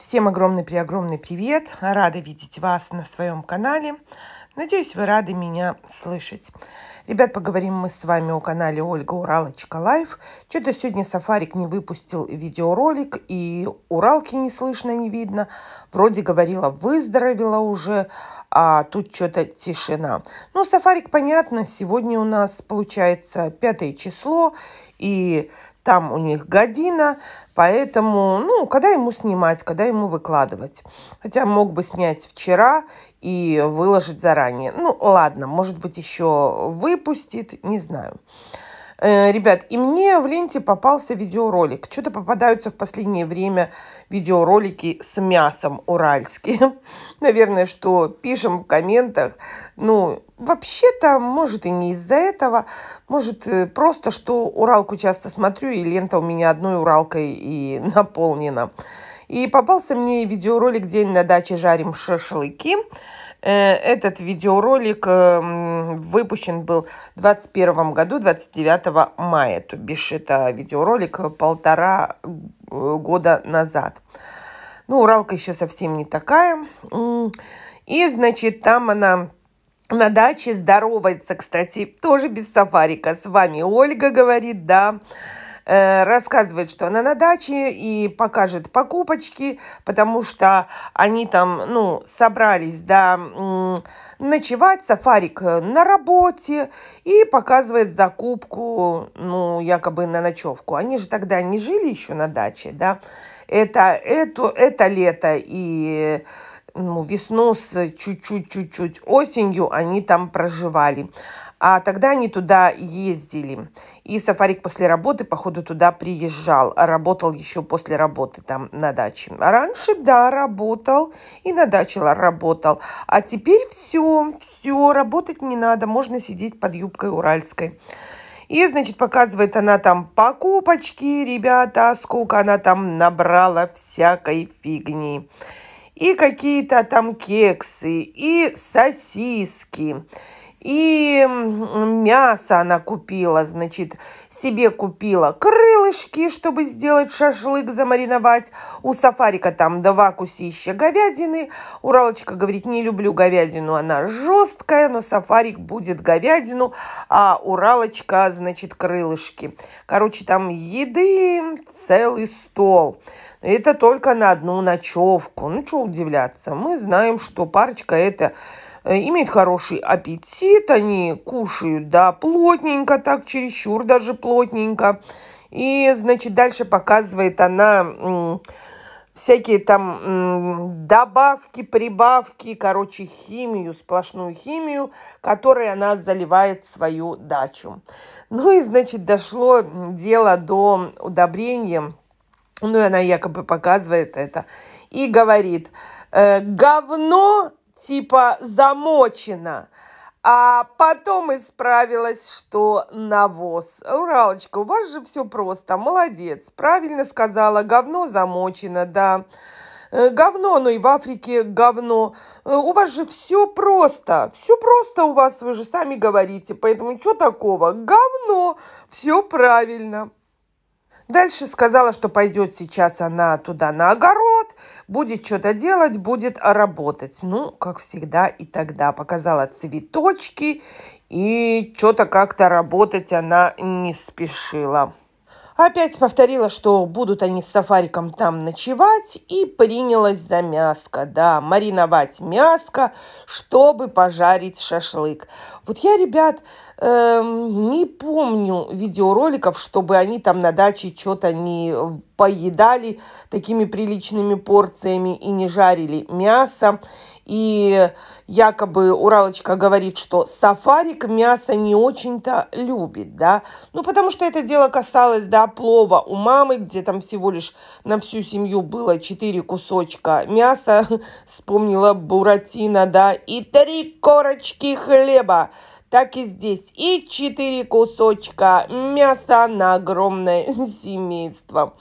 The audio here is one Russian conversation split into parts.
Всем огромный-преогромный привет! Рада видеть вас на своем канале. Надеюсь, вы рады меня слышать. Ребят, поговорим мы с вами о канале Ольга Уралочка Лайф. Что-то сегодня Сафарик не выпустил видеоролик, и Уралки не слышно, не видно. Вроде говорила, выздоровела уже, а тут что-то тишина. Ну, Сафарик, понятно, сегодня у нас получается пятое число, и там у них година, поэтому, ну, когда ему снимать, когда ему выкладывать. Хотя мог бы снять вчера и выложить заранее. Ну, ладно, может быть, еще выпустит, не знаю. Э, ребят, и мне в ленте попался видеоролик. Что-то попадаются в последнее время видеоролики с мясом уральские. Наверное, что пишем в комментах. Ну, вообще-то, может, и не из-за этого. Может, э, просто, что Уралку часто смотрю, и лента у меня одной Уралкой и наполнена. И попался мне видеоролик «День на даче жарим шашлыки». Э, этот видеоролик эм, выпущен был в 2021 году, 29 мая, то бишь это видеоролик полтора э, года назад. Ну, Уралка еще совсем не такая. И, значит, там она на даче здоровается, кстати, тоже без сафарика. С вами Ольга говорит, да. Э, рассказывает, что она на даче и покажет покупочки, потому что они там, ну, собрались, да, ночевать, сафарик э, на работе и показывает закупку, ну, якобы на ночевку. Они же тогда не жили еще на даче, да, это, это, это лето и ну, весну с чуть-чуть-чуть-чуть осенью они там проживали. А тогда они туда ездили. И Сафарик после работы, походу, туда приезжал. Работал еще после работы там на даче. А раньше, да, работал. И на даче работал. А теперь все, все, работать не надо. Можно сидеть под юбкой уральской. И, значит, показывает она там покупочки, ребята, сколько она там набрала всякой фигни. И какие-то там кексы, и сосиски, и мясо она купила, значит, себе купила крылышки, чтобы сделать шашлык, замариновать. У сафарика там два кусища говядины. Уралочка говорит, не люблю говядину, она жесткая, но сафарик будет говядину, а Уралочка, значит, крылышки. Короче, там еды целый стол. Это только на одну ночевку. Ну, что удивляться, мы знаем, что парочка это Э, имеют хороший аппетит, они кушают, да, плотненько, так, чересчур даже плотненько. И, значит, дальше показывает она всякие там добавки, прибавки, короче, химию, сплошную химию, которой она заливает свою дачу. Ну и, значит, дошло дело до удобрения. Ну и она якобы показывает это и говорит, «Э, говно типа замочено. А потом исправилась, что навоз. Уралочка, у вас же все просто. Молодец. Правильно сказала. Говно замочено, да. Э, говно, ну и в Африке говно. Э, у вас же все просто. Все просто у вас, вы же сами говорите. Поэтому что такого? Говно. Все правильно. Дальше сказала, что пойдет сейчас она туда на огород, будет что-то делать, будет работать. Ну, как всегда и тогда. Показала цветочки и что-то как-то работать она не спешила. Опять повторила, что будут они с сафариком там ночевать, и принялась за мяско, да, мариновать мяско, чтобы пожарить шашлык. Вот я, ребят, эм, не помню видеороликов, чтобы они там на даче что-то не поедали такими приличными порциями и не жарили мясо. И якобы Уралочка говорит, что сафарик мясо не очень-то любит, да. Ну, потому что это дело касалось, да, плова у мамы, где там всего лишь на всю семью было 4 кусочка мяса, вспомнила Буратино, да, и три корочки хлеба так и здесь. И четыре кусочка мяса на огромное семейство.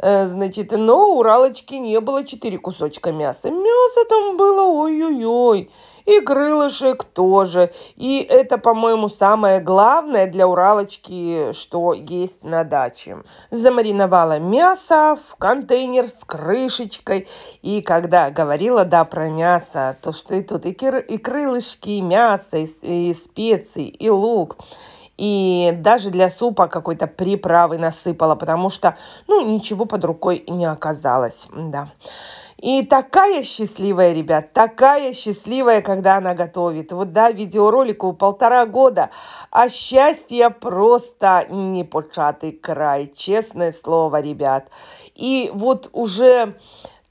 Э, значит, но ну, у Уралочки не было четыре кусочка мяса. Мясо там было ой-ой-ой и крылышек тоже. И это, по-моему, самое главное для Уралочки, что есть на даче. Замариновала мясо в контейнер с крышечкой. И когда говорила, да, про мясо, то что и тут и, кир- и крылышки, и мясо, и, и специи, и лук и даже для супа какой-то приправы насыпала, потому что, ну, ничего под рукой не оказалось, да. И такая счастливая, ребят, такая счастливая, когда она готовит. Вот, да, видеоролику полтора года, а счастье просто не непочатый край, честное слово, ребят. И вот уже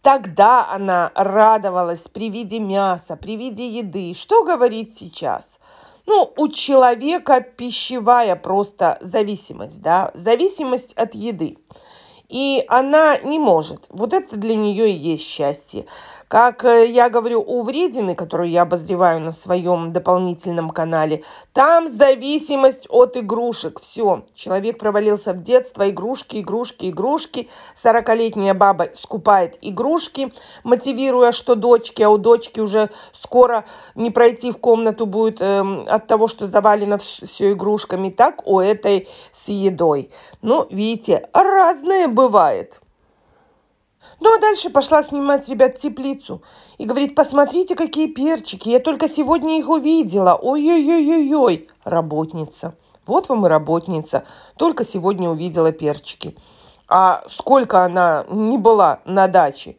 тогда она радовалась при виде мяса, при виде еды. Что говорить сейчас? Ну, у человека пищевая просто зависимость, да, зависимость от еды и она не может. Вот это для нее и есть счастье. Как э, я говорю у вредины, которую я обозреваю на своем дополнительном канале, там зависимость от игрушек. Все, человек провалился в детство, игрушки, игрушки, игрушки. 40-летняя баба скупает игрушки, мотивируя, что дочки, а у дочки уже скоро не пройти в комнату будет эм, от того, что завалено все игрушками. Так у этой с едой. Ну, видите, разное бывает. Ну а дальше пошла снимать ребят теплицу. И говорит, посмотрите, какие перчики. Я только сегодня их увидела. Ой-ой-ой-ой-ой. Работница. Вот вам и работница. Только сегодня увидела перчики. А сколько она не была на даче.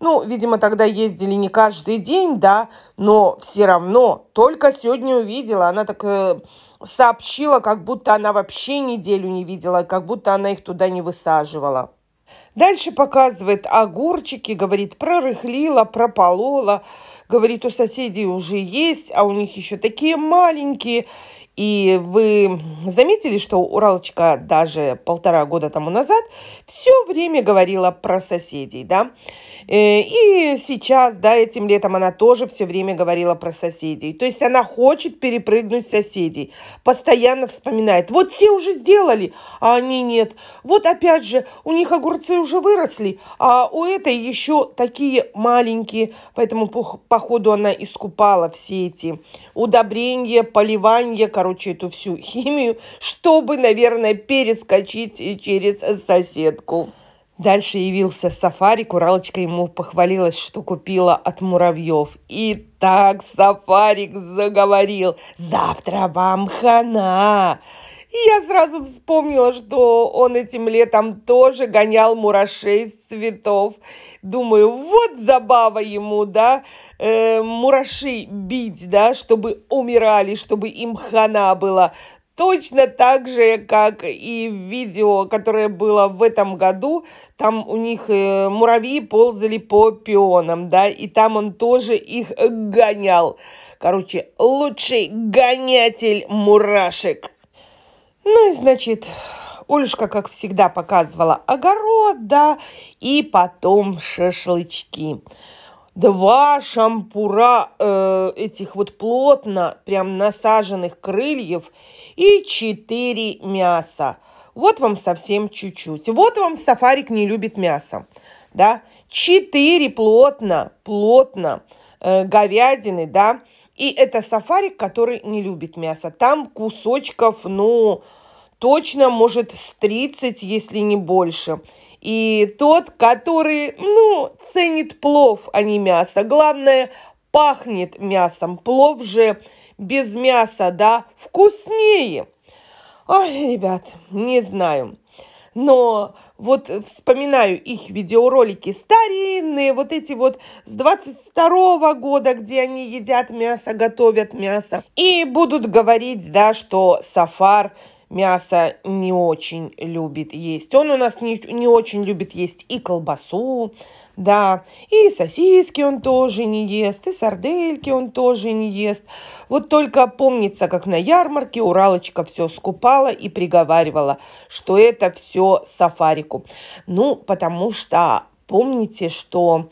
Ну, видимо, тогда ездили не каждый день, да, но все равно только сегодня увидела. Она так э, сообщила, как будто она вообще неделю не видела, как будто она их туда не высаживала. Дальше показывает огурчики, говорит, прорыхлила, прополола, Говорит, у соседей уже есть, а у них еще такие маленькие. И вы заметили, что Уралочка даже полтора года тому назад все время говорила про соседей, да? Э, и сейчас, да, этим летом она тоже все время говорила про соседей. То есть она хочет перепрыгнуть соседей, постоянно вспоминает. Вот те уже сделали, а они нет. Вот опять же, у них огурцы уже выросли, а у этой еще такие маленькие, поэтому пох походу, она искупала все эти удобрения, поливания, короче, эту всю химию, чтобы, наверное, перескочить через соседку. Дальше явился Сафари, Куралочка ему похвалилась, что купила от муравьев. И так Сафарик заговорил «Завтра вам хана!» И я сразу вспомнила, что он этим летом тоже гонял мурашей с цветов. Думаю, вот забава ему, да, э, мураши бить, да, чтобы умирали, чтобы им хана была точно так же, как и видео, которое было в этом году. Там у них э, муравьи ползали по пионам, да, и там он тоже их гонял. Короче, лучший гонятель мурашек. Ну и, значит, Олюшка, как всегда, показывала огород, да, и потом шашлычки. Два шампура э, этих вот плотно, прям насаженных крыльев и четыре мяса. Вот вам совсем чуть-чуть. Вот вам сафарик не любит мясо, да. Четыре плотно, плотно э, говядины, да, и это сафари, который не любит мясо. Там кусочков, ну, точно, может, с 30, если не больше. И тот, который, ну, ценит плов, а не мясо. Главное, пахнет мясом. Плов же без мяса, да, вкуснее. Ой, ребят, не знаю. Но вот вспоминаю их видеоролики старинные, вот эти вот с 22 года, где они едят мясо, готовят мясо. И будут говорить, да, что сафар мясо не очень любит есть. Он у нас не, не очень любит есть и колбасу, да, и сосиски он тоже не ест, и сардельки он тоже не ест. Вот только помнится, как на ярмарке Уралочка все скупала и приговаривала, что это все сафарику. Ну, потому что помните, что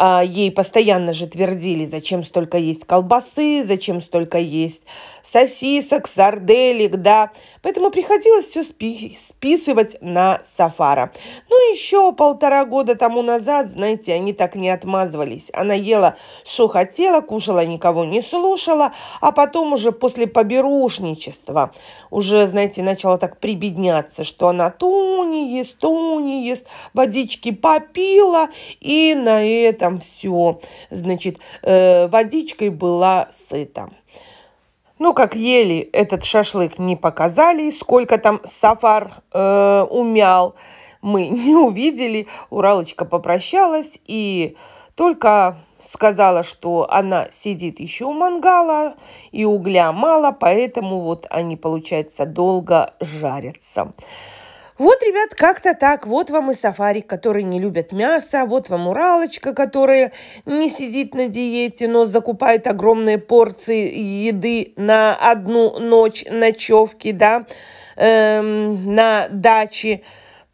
а ей постоянно же твердили, зачем столько есть колбасы, зачем столько есть сосисок, сарделек, да. Поэтому приходилось все спи- списывать на Сафара. Ну, еще полтора года тому назад, знаете, они так не отмазывались. Она ела, что хотела, кушала, никого не слушала, а потом уже после поберушничества уже, знаете, начала так прибедняться, что она то не ест, то не ест, водички попила, и на этом там все. Значит, э, водичкой была сыта. Ну, как ели, этот шашлык не показали, сколько там сафар э, умял, мы не увидели. Уралочка попрощалась и только сказала, что она сидит еще у мангала и угля мало, поэтому вот они, получается, долго жарятся. Вот, ребят, как-то так. Вот вам и сафари, которые не любят мясо. Вот вам уралочка, которая не сидит на диете, но закупает огромные порции еды на одну ночь ночевки, да, эм, на даче.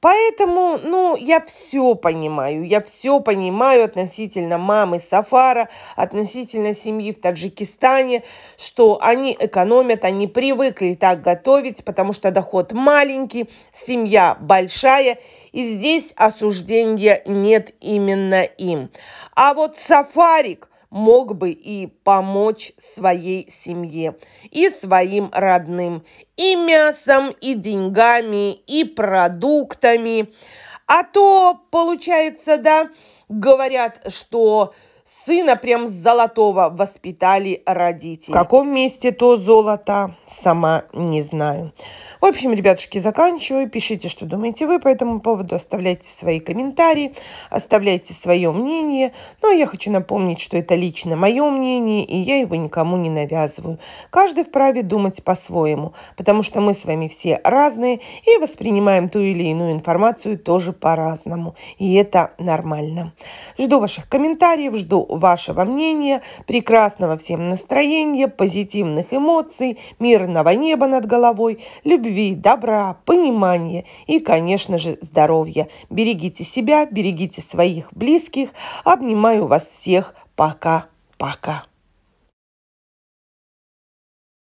Поэтому, ну, я все понимаю, я все понимаю относительно мамы Сафара, относительно семьи в Таджикистане, что они экономят, они привыкли так готовить, потому что доход маленький, семья большая, и здесь осуждения нет именно им. А вот Сафарик – мог бы и помочь своей семье и своим родным и мясом, и деньгами, и продуктами. А то, получается, да, говорят, что Сына прям с золотого воспитали родители. В каком месте то золото, сама не знаю. В общем, ребятушки, заканчиваю. Пишите, что думаете вы по этому поводу. Оставляйте свои комментарии, оставляйте свое мнение. Но ну, а я хочу напомнить, что это лично мое мнение, и я его никому не навязываю. Каждый вправе думать по-своему, потому что мы с вами все разные и воспринимаем ту или иную информацию тоже по-разному. И это нормально. Жду ваших комментариев, жду вашего мнения, прекрасного всем настроения, позитивных эмоций, мирного неба над головой, любви, добра, понимания и, конечно же, здоровья. Берегите себя, берегите своих близких. Обнимаю вас всех. Пока-пока.